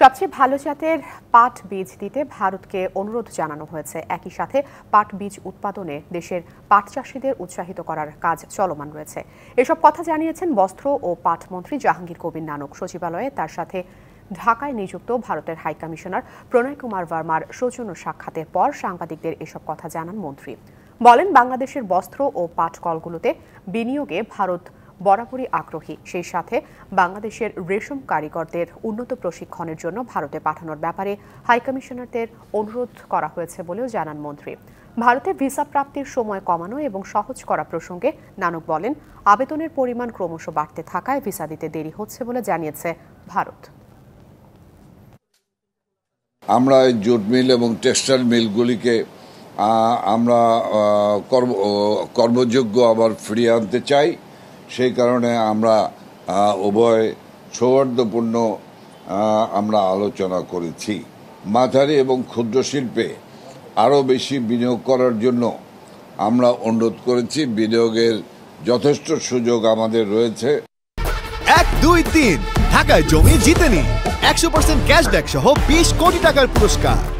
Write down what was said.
সবচেয়ে ভালো জাতের পাট বীজ দিতে ভারতকে অনুরোধ জানানো হয়েছে একই সাথে পাট বীজ উৎপাদনে দেশের পাট চাষীদের উৎসাহিত করার কাজ চলমান রয়েছে এসব কথা জানিয়েছেন বস্ত্র ও পাট মন্ত্রী জাহাঙ্গীর কবির নানক সচিবালয়ে তার সাথে ঢাকায় নিযুক্ত ভারতের হাইকমিশনার প্রণয় কুমার বর্মার সৌজন্য সাক্ষাতের পর সাংবাদিকদের এসব কথা জানান মন্ত্রী বলেন বাংলাদেশের বস্ত্র ও পাট কলগুলোতে বিনিয়োগে ভারত বরাবরই আগ্রহী সেই সাথে বাংলাদেশের রেশম কারিগরদের উন্নত প্রশিক্ষণের জন্য ভারতে পাঠানোর ব্যাপারে হাইকমিশনারদের অনুরোধ করা হয়েছে বলেও জানান মন্ত্রী ভারতে ভিসা প্রাপ্তির সময় কমানো এবং সহজ করা প্রসঙ্গে নানক বলেন আবেদনের পরিমাণ ক্রমশ বাড়তে থাকায় ভিসা দিতে দেরি হচ্ছে বলে জানিয়েছে ভারত আমরা এই জুট মিল এবং টেক্সটাইল মিলগুলিকে আমরা কর্ম কর্মযোগ্য আবার ফিরিয়ে আনতে চাই সেই কারণে আমরা উভয় সৌহার্দ্যপূর্ণ আমরা আলোচনা করেছি মাঝারি এবং ক্ষুদ্র শিল্পে আরও বেশি বিনিয়োগ করার জন্য আমরা অনুরোধ করেছি বিনিয়োগের যথেষ্ট সুযোগ আমাদের রয়েছে এক দুই তিন ঢাকায় জমি জিতেনি একশো পার্সেন্ট ক্যাশব্যাক সহ বিশ কোটি টাকার পুরস্কার